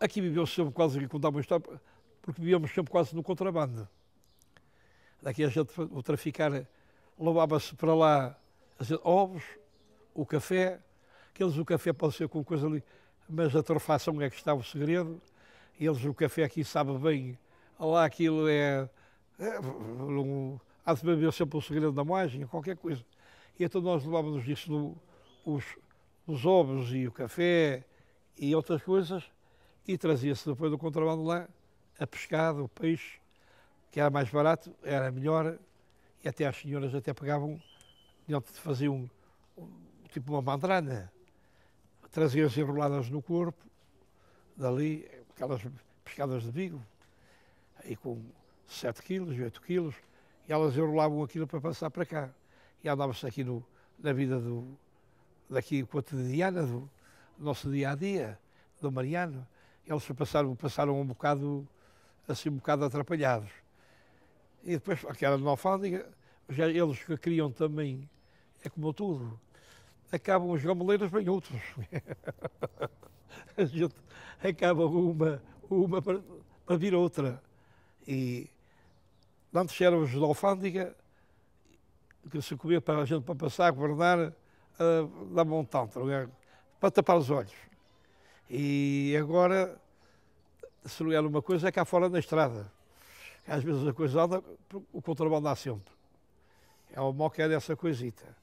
Aqui viveu-se sempre quase, lhe contar uma história, porque vivíamos sempre quase no contrabando. Daqui a gente, o traficar, levava-se para lá gente, ovos, o café, que o café pode ser com coisa ali, mas a torrefação é que estava o segredo, eles o café aqui sabe bem, lá aquilo é, é um, há de beber sempre o segredo da margem, qualquer coisa. E então nós levávamos isso, no, os, os ovos e o café e outras coisas, e trazia-se depois do contrabando lá a pescado, o peixe, que era mais barato, era melhor, e até as senhoras até pegavam, faziam um, tipo uma mandrana, traziam se enroladas no corpo, dali, aquelas pescadas de vigo, aí com 7 quilos, 8 quilos, e elas enrolavam aquilo para passar para cá. E andava-se aqui no, na vida do, daqui cotidiana, do nosso dia-a-dia, -dia, do Mariano, eles passaram, passaram um bocado, assim, um bocado atrapalhados. E depois, aquela na alfândega, já eles que criam também, é como tudo, acabam os gameleiros bem outros. a gente acaba uma, uma para, para vir outra. E antes eram os da alfândega, que se comia para a gente para passar a governar, uh, davam um tanto, é? para tapar os olhos. E agora, se não era uma coisa, é cá fora na estrada. Às vezes a coisa anda, o contrabando dá sempre. É o mal que é dessa coisita.